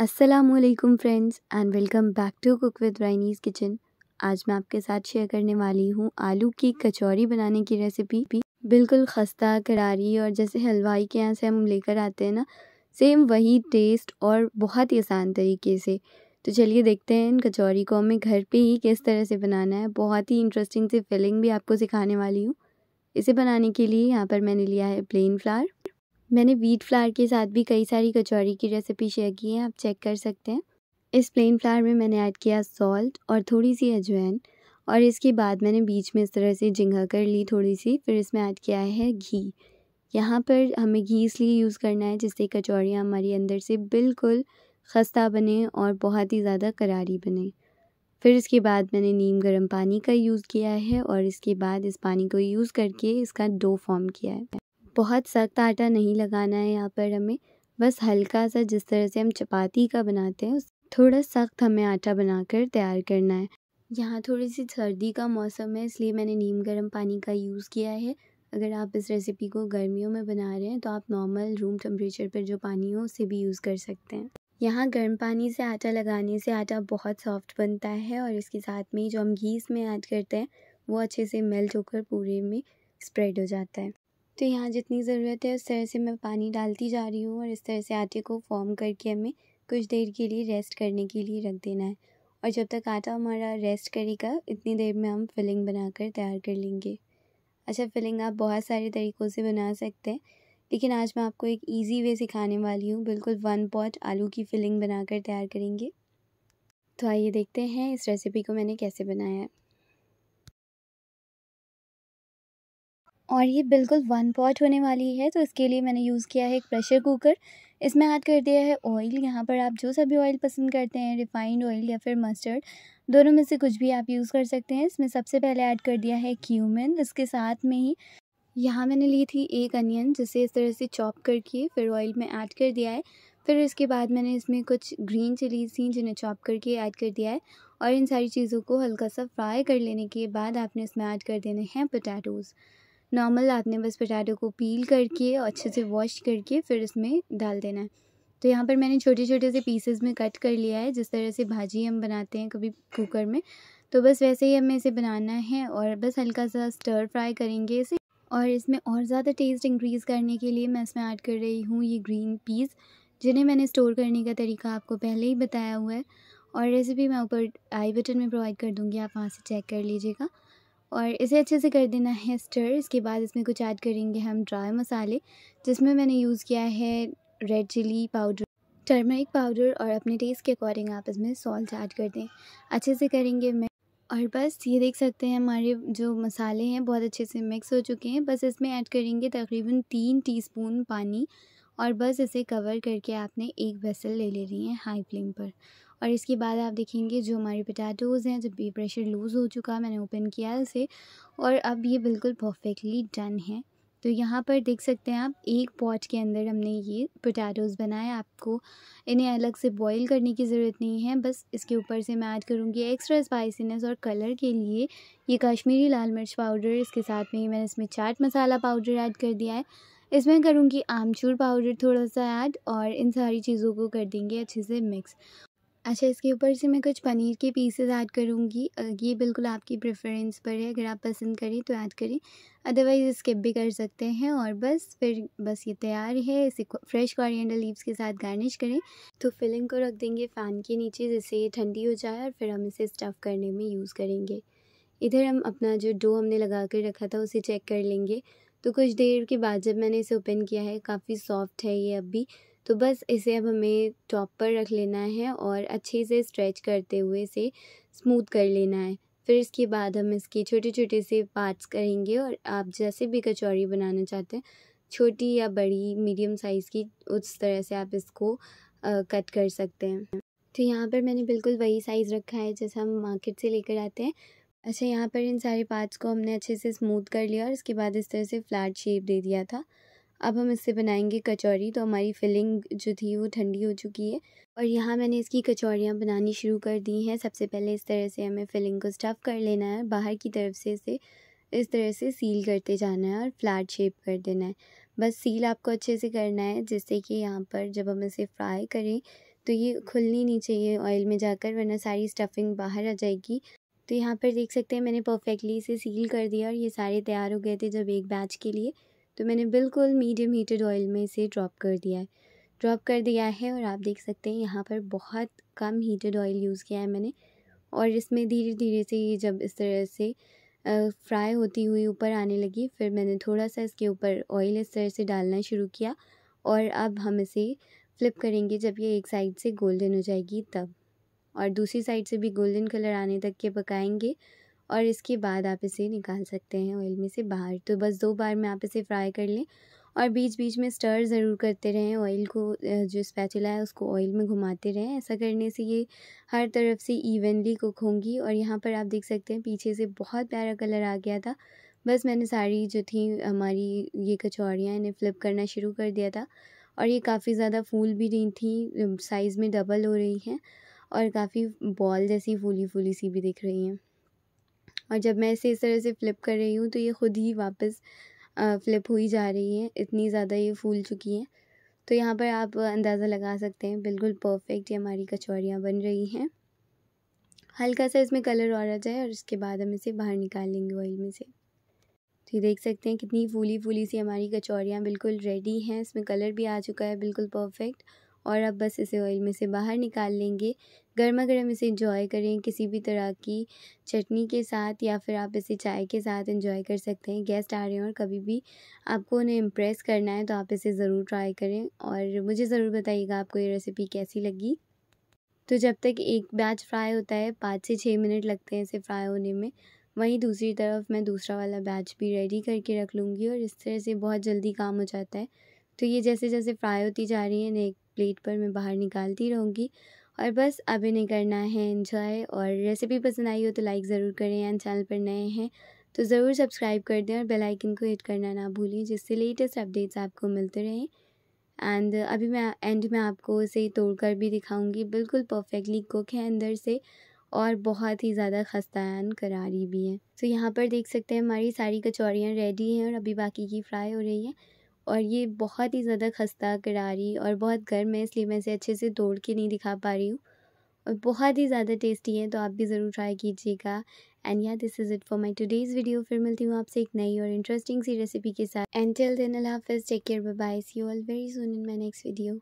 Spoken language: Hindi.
Aslam friends and welcome back to cook with Raini's kitchen आज मैं आपके साथ शेयर करने वाली हूँ आलू की कचौरी बनाने की रेसिपी भी बिल्कुल खस्ता करारी और जैसे हलवाई के यहाँ से हम लेकर आते हैं ना सेम वही टेस्ट और बहुत ही आसान तरीके से तो चलिए देखते हैं इन कचौरी को हमें घर पे ही किस तरह से बनाना है बहुत ही इंटरेस्टिंग से फिलिंग भी आपको सिखाने वाली हूँ इसे बनाने के लिए यहाँ पर मैंने लिया है प्लेन फ्लावर मैंने वीट फ्लावर के साथ भी कई सारी कचौरी की रेसिपी शेयर की है आप चेक कर सकते हैं इस प्लेन फ्लावर में मैंने ऐड किया सॉल्ट और थोड़ी सी अजवाइन और इसके बाद मैंने बीच में इस तरह से जिंगा कर ली थोड़ी सी फिर इसमें ऐड किया है घी यहाँ पर हमें घी इसलिए यूज़ करना है जिससे कचौड़ियाँ हमारी अंदर से बिल्कुल खस्ता बने और बहुत ही ज़्यादा करारी बने फिर इसके बाद मैंने नीम गर्म पानी का यूज़ किया है और इसके बाद इस पानी को यूज़ करके इसका डो फॉर्म किया है बहुत सख्त आटा नहीं लगाना है यहाँ पर हमें बस हल्का सा जिस तरह से हम चपाती का बनाते हैं थोड़ा सख्त हमें आटा बनाकर तैयार करना है यहाँ थोड़ी सी सर्दी का मौसम है इसलिए मैंने नीम गर्म पानी का यूज़ किया है अगर आप इस रेसिपी को गर्मियों में बना रहे हैं तो आप नॉर्मल रूम टेम्परेचर पर जो पानी हो उसे भी यूज़ कर सकते हैं यहाँ गर्म पानी से आटा लगाने से आटा बहुत सॉफ्ट बनता है और इसके साथ में जो हम घी इसमें ऐड करते हैं वो अच्छे से मेल्ट होकर पूरे में स्प्रेड हो जाता है तो यहाँ जितनी ज़रूरत है उस तरह से मैं पानी डालती जा रही हूँ और इस तरह से आटे को फॉर्म करके हमें कुछ देर के लिए रेस्ट करने के लिए रख देना है और जब तक आटा हमारा रेस्ट करेगा इतनी देर में हम फिलिंग बनाकर तैयार कर लेंगे अच्छा फिलिंग आप बहुत सारे तरीक़ों से बना सकते हैं लेकिन आज मैं आपको एक ईजी वे सिखाने वाली हूँ बिल्कुल वन पॉट आलू की फिलिंग बनाकर तैयार करेंगे तो आइए देखते हैं इस रेसिपी को मैंने कैसे बनाया है और ये बिल्कुल वन पॉट होने वाली है तो इसके लिए मैंने यूज़ किया है एक प्रेशर कुकर इसमें ऐड कर दिया है ऑयल यहाँ पर आप जो सभी ऑयल पसंद करते हैं रिफाइंड ऑयल या फिर मस्टर्ड दोनों में से कुछ भी आप यूज़ कर सकते हैं इसमें सबसे पहले ऐड कर दिया है क्यूमिन इसके साथ में ही यहाँ मैंने ली थी एक अनियन जिसे इस तरह से चॉप करके फिर ऑयल में ऐड कर दिया है फिर इसके बाद मैंने इसमें कुछ ग्रीन चिलीज़ थी जिन्हें चॉप करके ऐड कर दिया है और इन सारी चीज़ों को हल्का सा फ्राई कर लेने के बाद आपने इसमें ऐड कर देने हैं पोटैटोज़ नॉर्मल आपने बस पटाटो को पील करके और अच्छे से वॉश करके फिर इसमें डाल देना है तो यहाँ पर मैंने छोटे छोटे से पीसेस में कट कर लिया है जिस तरह से भाजी हम बनाते हैं कभी कुकर में तो बस वैसे ही हमें इसे बनाना है और बस हल्का सा स्टर फ्राई करेंगे इसे और इसमें और ज़्यादा टेस्ट इंक्रीज़ करने के लिए मैं इसमें ऐड कर रही हूँ ये ग्रीन पीस जिन्हें मैंने स्टोर करने का तरीका आपको पहले ही बताया हुआ है और रेसिपी मैं ऊपर आई बटन में प्रोवाइड कर दूँगी आप वहाँ से चेक कर लीजिएगा और इसे अच्छे से कर देना है स्टर इसके बाद इसमें कुछ ऐड करेंगे हम ड्राई मसाले जिसमें मैंने यूज़ किया है red chilli powder turmeric powder और अपने टेस्ट के अकॉर्डिंग आप इसमें सॉल्ट ऐड कर दें अच्छे से करेंगे मैं और बस ये देख सकते हैं हमारे जो मसाले हैं बहुत अच्छे से मिक्स हो चुके हैं बस इसमें ऐड करेंगे तकरीबन तीन टीस्पून पानी और बस इसे कवर करके आपने एक वेसल ले ले रही है हाई फ्लेम पर और इसके बाद आप देखेंगे जो हमारे पटैटोज हैं जब ये प्रेशर लूज़ हो चुका मैंने ओपन किया उसे और अब ये बिल्कुल परफेक्टली डन है तो यहाँ पर देख सकते हैं आप एक पॉट के अंदर हमने ये पोटैटोज़ बनाए आपको इन्हें अलग से बॉईल करने की ज़रूरत नहीं है बस इसके ऊपर से मैं ऐड करूँगी एक्स्ट्रा स्पाइसीनेस और कलर के लिए ये कश्मीरी लाल मिर्च पाउडर इसके साथ में ही मैंने इसमें चाट मसाला पाउडर ऐड कर दिया है इसमें करूँगी आमचूर पाउडर थोड़ा सा ऐड और इन सारी चीज़ों को कर देंगे अच्छे से मिक्स अच्छा इसके ऊपर से मैं कुछ पनीर के पीसेस ऐड करूँगी ये बिल्कुल आपकी प्रेफरेंस पर है अगर आप पसंद करें तो ऐड करें अदरवाइज़ स्किप भी कर सकते हैं और बस फिर बस ये तैयार है इसे फ्रेश कॉरिएंडर लीव्स के साथ गार्निश करें तो फिलिंग को रख देंगे फ़ैन के नीचे जिससे ये ठंडी हो जाए और फिर हम इसे स्टफ़ करने में यूज़ करेंगे इधर हम अपना जो डो हमने लगा कर रखा था उसे चेक कर लेंगे तो कुछ देर के बाद जब मैंने इसे ओपन किया है काफ़ी सॉफ्ट है ये अब भी तो बस इसे अब हमें टॉप पर रख लेना है और अच्छे से स्ट्रेच करते हुए इसे स्मूथ कर लेना है फिर इसके बाद हम इसके छोटे छोटे से पार्ट्स करेंगे और आप जैसे भी कचौरी बनाना चाहते हैं छोटी या बड़ी मीडियम साइज़ की उस तरह से आप इसको आ, कट कर सकते हैं तो यहाँ पर मैंने बिल्कुल वही साइज़ रखा है जैसा हम मार्केट से लेकर आते हैं अच्छा यहाँ पर इन सारे पार्ट्स को हमने अच्छे से स्मूथ कर लिया और इसके बाद इस तरह से फ्लैट शेप दे दिया था अब हम इससे बनाएंगे कचौरी तो हमारी फिलिंग जो थी वो ठंडी हो चुकी है और यहाँ मैंने इसकी कचौरियाँ बनानी शुरू कर दी हैं सबसे पहले इस तरह से हमें फिलिंग को स्टफ़ कर लेना है बाहर की तरफ से इसे इस तरह से सील करते जाना है और फ्लैट शेप कर देना है बस सील आपको अच्छे से करना है जिससे कि यहाँ पर जब हम इसे फ्राई करें तो ये खुलनी नहीं चाहिए ऑयल में जाकर वरना सारी स्टफिंग बाहर आ जाएगी तो यहाँ पर देख सकते हैं मैंने परफेक्टली इसे सील कर दिया और ये सारे तैयार हो गए थे जब एक बैच के लिए तो मैंने बिल्कुल मीडियम हीटेड ऑयल में इसे ड्रॉप कर दिया है ड्रॉप कर दिया है और आप देख सकते हैं यहाँ पर बहुत कम हीटेड ऑयल यूज़ किया है मैंने और इसमें धीरे धीरे से ये जब इस तरह से फ्राई होती हुई ऊपर आने लगी फिर मैंने थोड़ा सा इसके ऊपर ऑयल इस तरह से डालना शुरू किया और अब हम इसे फ्लिप करेंगे जब ये एक साइड से गोल्डन हो जाएगी तब और दूसरी साइड से भी गोल्डन कलर आने तक के पकाएंगे और इसके बाद आप इसे निकाल सकते हैं ऑयल में से बाहर तो बस दो बार में आप इसे फ्राई कर लें और बीच बीच में स्टर ज़रूर करते रहें ऑयल को जो स्पैचुला है उसको ऑयल में घुमाते रहें ऐसा करने से ये हर तरफ से इवनली कुक होंगी और यहाँ पर आप देख सकते हैं पीछे से बहुत प्यारा कलर आ गया था बस मैंने सारी जो थी हमारी ये कचौड़ियाँ इन्हें फ्लिप करना शुरू कर दिया था और ये काफ़ी ज़्यादा फूल भी रही थी साइज़ में डबल हो रही हैं और काफ़ी बॉल जैसी फूली फूली सी भी दिख रही हैं और जब मैं इसे इस तरह से फ़्लिप कर रही हूँ तो ये ख़ुद ही वापस फ़्लिप हुई जा रही है इतनी ज़्यादा ये फूल चुकी हैं तो यहाँ पर आप अंदाज़ा लगा सकते हैं बिल्कुल परफेक्ट ये हमारी कचौरियाँ बन रही हैं हल्का सा इसमें कलर और आ जाए और उसके बाद हम इसे बाहर निकाल लेंगे ऑयल में से तो ये देख सकते हैं कितनी फूली फूली सी हमारी कचौरियाँ बिल्कुल रेडी हैं इसमें कलर भी आ चुका है बिल्कुल परफेक्ट और अब बस इसे ऑयल में से बाहर निकाल लेंगे गर्मा गर्म इसे इंजॉय करें किसी भी तरह की चटनी के साथ या फिर आप इसे चाय के साथ इंजॉय कर सकते हैं गेस्ट आ रहे हैं और कभी भी आपको उन्हें इम्प्रेस करना है तो आप इसे ज़रूर ट्राई करें और मुझे ज़रूर बताइएगा आपको ये रेसिपी कैसी लगी तो जब तक एक बैच फ्राई होता है पाँच से छः मिनट लगते हैं इसे फ्राई होने में वहीं दूसरी तरफ मैं दूसरा वाला बैच भी रेडी करके रख लूँगी और इस तरह से बहुत जल्दी काम हो जाता है तो ये जैसे जैसे फ्राई होती जा रही है प्लेट पर मैं बाहर निकालती रहूँगी और बस अब इन्हें करना है इन्जॉय और रेसिपी पसंद आई हो तो लाइक ज़रूर करें एंड चैनल पर नए हैं तो ज़रूर सब्सक्राइब कर दें और बेल आइकन को हिट करना ना भूलें जिससे लेटेस्ट अपडेट्स आपको मिलते रहें एंड अभी मैं एंड में आपको तोड़ तोड़कर भी दिखाऊंगी बिल्कुल परफेक्टली कुक है अंदर से और बहुत ही ज़्यादा खस्तान करारी भी है तो यहाँ पर देख सकते हैं हमारी सारी कचौरियाँ रेडी हैं और अभी बाकी की फ्राई हो रही हैं और ये बहुत ही ज़्यादा खस्ता करारी और बहुत गर्म है इसलिए मैं इसे अच्छे से तोड़ के नहीं दिखा पा रही हूँ और बहुत ही ज़्यादा टेस्टी है तो आप भी ज़रूर ट्राई कीजिएगा and yeah this is it for my today's video फिर मिलती हूँ आपसे एक नई और इंटरेस्टिंग सी रेसिपी के साथ एंड टिल देन अल्लाह हाफिज़ take care bye bye see all very soon in my next video